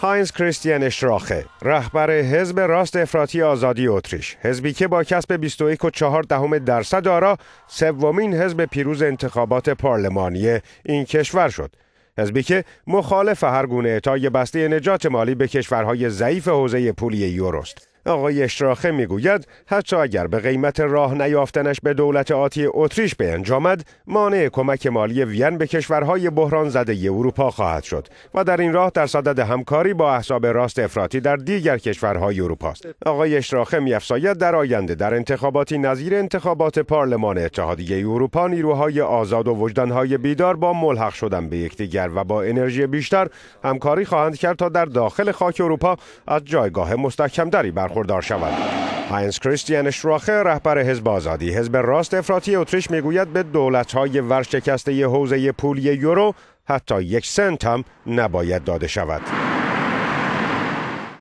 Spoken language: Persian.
هاینز کریستیان اشراخه رهبر حزب راست افراطی آزادی اتریش حزبی که با کسب 21 و 4 دهم درصد آرا سومین حزب پیروز انتخابات پارلمانی این کشور شد حزبی که مخالف هر گونه اعطای بسته نجات مالی به کشورهای ضعیف حوزه پولی یوروست آقای اشتراخه میگوید حتی اگر به قیمت راه نیافتنش به دولت آتی اتریش به انجامد مانع کمک مالی وین به کشورهای بحران زده اروپا خواهد شد و در این راه در صدد همکاری با احساب راست افراطی در دیگر کشورهای اروپا است آقای اشتراخه میافزاید در آینده در انتخاباتی نظیر انتخابات پارلمان اتحادیه اروپا نیروهای آزاد و وجدانهای بیدار با ملحق شدن به یکدیگر و با انرژی بیشتر همکاری خواهند کرد تا در داخل خاک اروپا از جایگاه مستحکمتری برخوردار شود هاینز کریستیان شراخه رهبر حزب آزادی حزب راست افراطی اتریش میگوید به های ورشکسته حوزه پولی یورو حتی یک سنت هم نباید داده شود